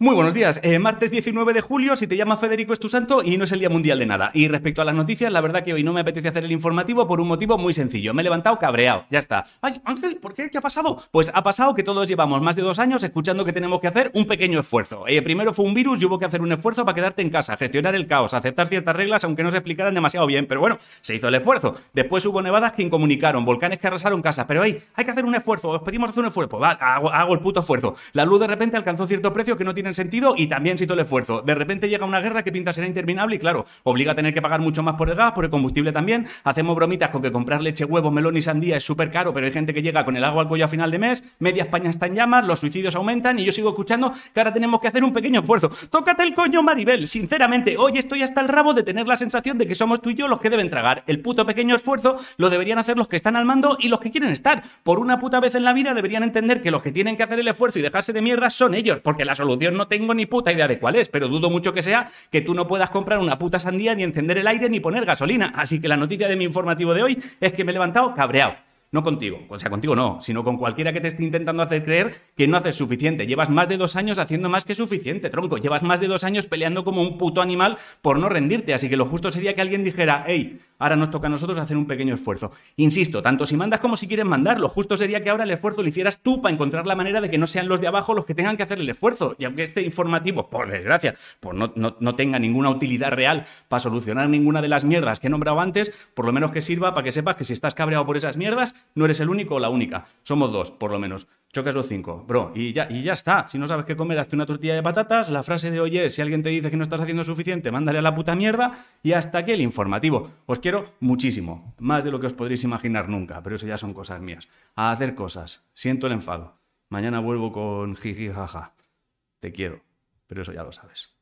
Muy buenos días. Eh, martes 19 de julio, si te llama Federico es tu santo y no es el Día Mundial de nada. Y respecto a las noticias, la verdad que hoy no me apetece hacer el informativo por un motivo muy sencillo. Me he levantado cabreado. Ya está. Ángel, ¿por qué? ¿Qué ha pasado? Pues ha pasado que todos llevamos más de dos años escuchando que tenemos que hacer un pequeño esfuerzo. Eh, primero fue un virus y hubo que hacer un esfuerzo para quedarte en casa, gestionar el caos, aceptar ciertas reglas aunque no se explicaran demasiado bien. Pero bueno, se hizo el esfuerzo. Después hubo nevadas que incomunicaron, volcanes que arrasaron casas. Pero hey, hay que hacer un esfuerzo. Os pedimos hacer un esfuerzo. Va, hago, el puto esfuerzo. La luz de repente alcanzó cierto precio que no tiene en sentido y también si todo el esfuerzo. De repente llega una guerra que pinta ser interminable y claro, obliga a tener que pagar mucho más por el gas, por el combustible también. Hacemos bromitas con que comprar leche, huevos, melón y sandía es súper caro, pero hay gente que llega con el agua al cuello a final de mes, media España está en llamas, los suicidios aumentan y yo sigo escuchando que ahora tenemos que hacer un pequeño esfuerzo. Tócate el coño, Maribel. Sinceramente, hoy estoy hasta el rabo de tener la sensación de que somos tú y yo los que deben tragar. El puto pequeño esfuerzo lo deberían hacer los que están al mando y los que quieren estar. Por una puta vez en la vida deberían entender que los que tienen que hacer el esfuerzo y dejarse de mierda son ellos, porque la solución no tengo ni puta idea de cuál es, pero dudo mucho que sea que tú no puedas comprar una puta sandía, ni encender el aire, ni poner gasolina. Así que la noticia de mi informativo de hoy es que me he levantado cabreado no contigo, o sea, contigo no, sino con cualquiera que te esté intentando hacer creer que no haces suficiente. Llevas más de dos años haciendo más que suficiente, tronco. Llevas más de dos años peleando como un puto animal por no rendirte. Así que lo justo sería que alguien dijera, hey, ahora nos toca a nosotros hacer un pequeño esfuerzo. Insisto, tanto si mandas como si quieres mandar, lo justo sería que ahora el esfuerzo lo hicieras tú para encontrar la manera de que no sean los de abajo los que tengan que hacer el esfuerzo. Y aunque este informativo, por desgracia, pues no, no, no tenga ninguna utilidad real para solucionar ninguna de las mierdas que he nombrado antes, por lo menos que sirva para que sepas que si estás cabreado por esas mierdas, no eres el único o la única. Somos dos, por lo menos. Chocas los cinco, bro. Y ya, y ya está. Si no sabes qué comer, hazte una tortilla de patatas. La frase de hoy es: si alguien te dice que no estás haciendo suficiente, mándale a la puta mierda. Y hasta aquí el informativo. Os quiero muchísimo. Más de lo que os podréis imaginar nunca. Pero eso ya son cosas mías. A hacer cosas. Siento el enfado. Mañana vuelvo con jiji jaja. Te quiero. Pero eso ya lo sabes.